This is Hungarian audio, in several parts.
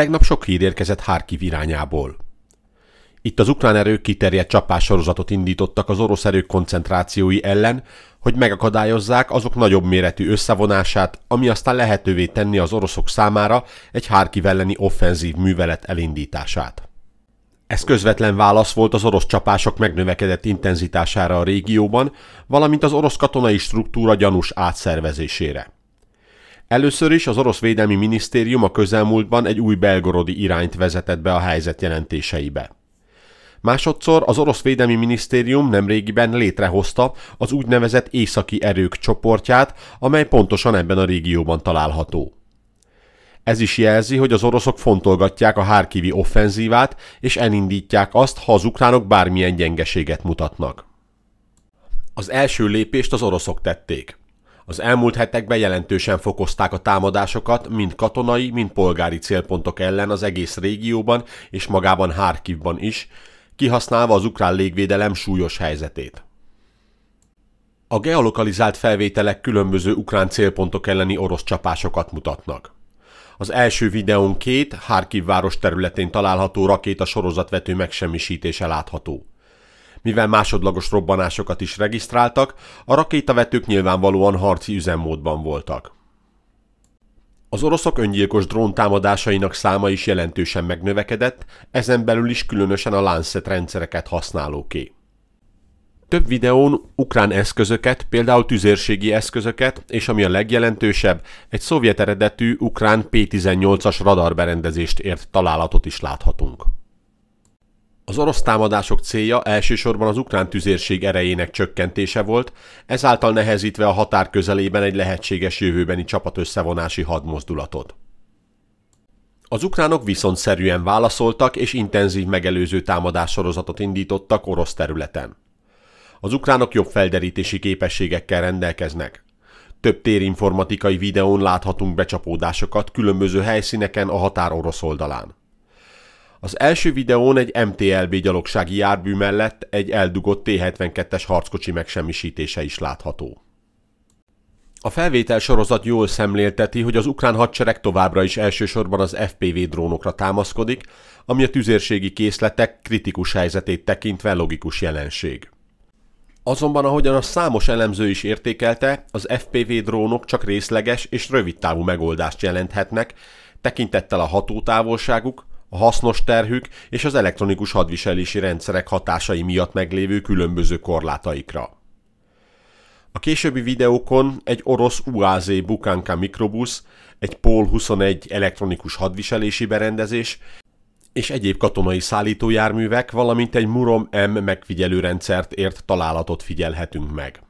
Tegnap sok hír érkezett Harkiv irányából. Itt az ukrán erők kiterjedt csapás sorozatot indítottak az orosz erők koncentrációi ellen, hogy megakadályozzák azok nagyobb méretű összevonását, ami aztán lehetővé tenni az oroszok számára egy Harkiv elleni offenzív művelet elindítását. Ez közvetlen válasz volt az orosz csapások megnövekedett intenzitására a régióban, valamint az orosz katonai struktúra gyanús átszervezésére. Először is az orosz védelmi minisztérium a közelmúltban egy új belgorodi irányt vezetett be a helyzet jelentéseibe. Másodszor az orosz védelmi minisztérium nemrégiben létrehozta az úgynevezett északi erők csoportját, amely pontosan ebben a régióban található. Ez is jelzi, hogy az oroszok fontolgatják a hárkivi offenzívát, és elindítják azt, ha az ukránok bármilyen gyengeséget mutatnak. Az első lépést az oroszok tették. Az elmúlt hetekben jelentősen fokozták a támadásokat mind katonai, mind polgári célpontok ellen az egész régióban és magában Harkivban is, kihasználva az ukrán légvédelem súlyos helyzetét. A geolokalizált felvételek különböző ukrán célpontok elleni orosz csapásokat mutatnak. Az első videón két Harkiv város területén található rakéta sorozatvető megsemmisítése látható. Mivel másodlagos robbanásokat is regisztráltak, a rakétavetők nyilvánvalóan harci üzemmódban voltak. Az oroszok öngyilkos drón támadásainak száma is jelentősen megnövekedett, ezen belül is különösen a Lancet rendszereket használóké. Több videón ukrán eszközöket, például tüzérségi eszközöket, és ami a legjelentősebb, egy szovjet eredetű ukrán P-18-as radarberendezést ért találatot is láthatunk. Az orosz támadások célja elsősorban az ukrán tüzérség erejének csökkentése volt, ezáltal nehezítve a határ közelében egy lehetséges jövőbeni csapatösszevonási hadmozdulatot. Az ukránok viszont szerűen válaszoltak és intenzív megelőző támadássorozatot indítottak orosz területen. Az ukránok jobb felderítési képességekkel rendelkeznek. Több térinformatikai videón láthatunk becsapódásokat különböző helyszíneken a határ orosz oldalán. Az első videón egy MTLB gyalogsági jármű mellett egy eldugott T-72-es harckocsi megsemmisítése is látható. A felvétel sorozat jól szemlélteti, hogy az ukrán hadsereg továbbra is elsősorban az FPV drónokra támaszkodik, ami a tüzérségi készletek kritikus helyzetét tekintve logikus jelenség. Azonban ahogyan a számos elemző is értékelte, az FPV drónok csak részleges és rövidtávú megoldást jelenthetnek, tekintettel a hatótávolságuk, a hasznos terhük és az elektronikus hadviselési rendszerek hatásai miatt meglévő különböző korlátaikra. A későbbi videókon egy orosz UAZ Bukanka mikrobusz, egy Pol-21 elektronikus hadviselési berendezés és egyéb katonai szállítójárművek, valamint egy Murom M megfigyelőrendszert ért találatot figyelhetünk meg.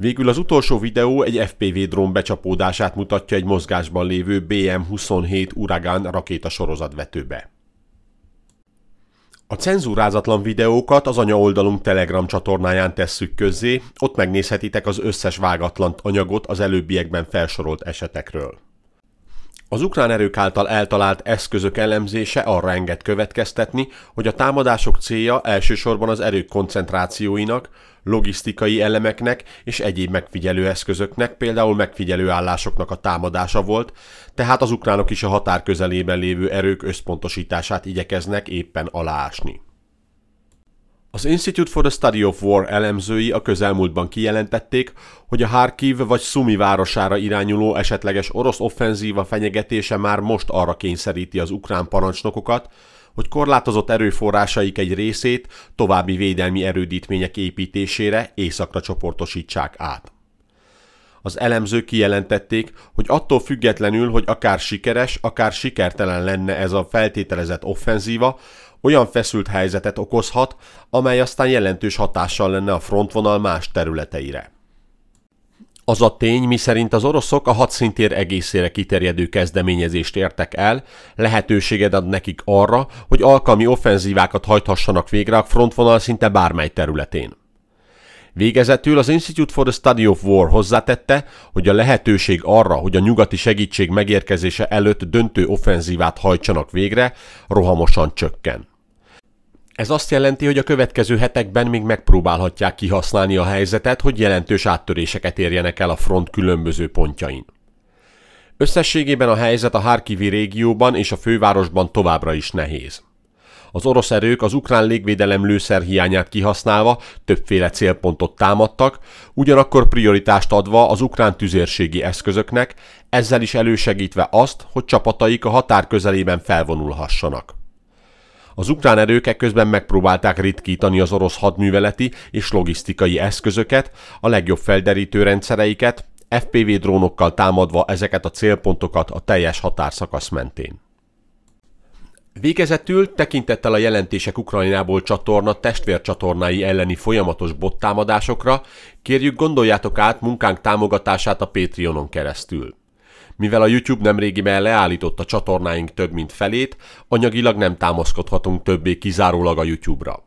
Végül az utolsó videó egy FPV drón becsapódását mutatja egy mozgásban lévő BM-27 Uragán sorozatvetőbe. A cenzúrázatlan videókat az anya oldalunk Telegram csatornáján tesszük közzé, ott megnézhetitek az összes vágatlan anyagot az előbbiekben felsorolt esetekről. Az ukrán erők által eltalált eszközök elemzése arra enged következtetni, hogy a támadások célja elsősorban az erők koncentrációinak, logisztikai elemeknek és egyéb megfigyelő eszközöknek, például megfigyelő állásoknak a támadása volt, tehát az ukránok is a határ közelében lévő erők összpontosítását igyekeznek éppen aláásni. Az Institute for the Study of War elemzői a közelmúltban kijelentették, hogy a Harkiv vagy Sumi városára irányuló esetleges orosz offenzíva fenyegetése már most arra kényszeríti az ukrán parancsnokokat, hogy korlátozott erőforrásaik egy részét további védelmi erődítmények építésére északra csoportosítsák át. Az elemzők kijelentették, hogy attól függetlenül, hogy akár sikeres, akár sikertelen lenne ez a feltételezett offenzíva, olyan feszült helyzetet okozhat, amely aztán jelentős hatással lenne a frontvonal más területeire. Az a tény, miszerint az oroszok a hadszintér egészére kiterjedő kezdeményezést értek el, lehetőséget ad nekik arra, hogy alkalmi offenzívákat hajthassanak végre a frontvonal szinte bármely területén. Végezetül az Institute for the Study of War hozzátette, hogy a lehetőség arra, hogy a nyugati segítség megérkezése előtt döntő offenzívát hajtsanak végre, rohamosan csökken. Ez azt jelenti, hogy a következő hetekben még megpróbálhatják kihasználni a helyzetet, hogy jelentős áttöréseket érjenek el a front különböző pontjain. Összességében a helyzet a Harkivi régióban és a fővárosban továbbra is nehéz. Az orosz erők az ukrán légvédelem lőszer hiányát kihasználva többféle célpontot támadtak, ugyanakkor prioritást adva az ukrán tüzérségi eszközöknek, ezzel is elősegítve azt, hogy csapataik a határ közelében felvonulhassanak. Az ukrán erők ekközben megpróbálták ritkítani az orosz hadműveleti és logisztikai eszközöket, a legjobb felderítő rendszereiket, FPV drónokkal támadva ezeket a célpontokat a teljes határszakasz mentén. Végezetül tekintettel a jelentések Ukrajnából csatorna testvércsatornái elleni folyamatos bottámadásokra kérjük gondoljátok át munkánk támogatását a Patreonon keresztül. Mivel a YouTube nemrégiben leállította csatornáink több mint felét, anyagilag nem támaszkodhatunk többé kizárólag a YouTube-ra.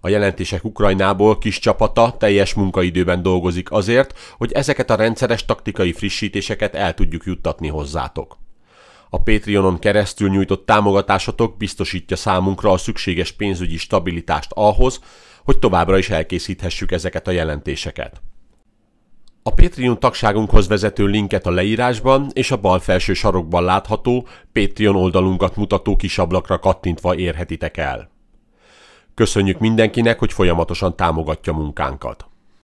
A jelentések Ukrajnából kis csapata teljes munkaidőben dolgozik azért, hogy ezeket a rendszeres taktikai frissítéseket el tudjuk juttatni hozzátok. A Patreonon keresztül nyújtott támogatásotok biztosítja számunkra a szükséges pénzügyi stabilitást ahhoz, hogy továbbra is elkészíthessük ezeket a jelentéseket. A Patreon tagságunkhoz vezető linket a leírásban és a bal felső sarokban látható Patreon oldalunkat mutató kis ablakra kattintva érhetitek el. Köszönjük mindenkinek, hogy folyamatosan támogatja munkánkat.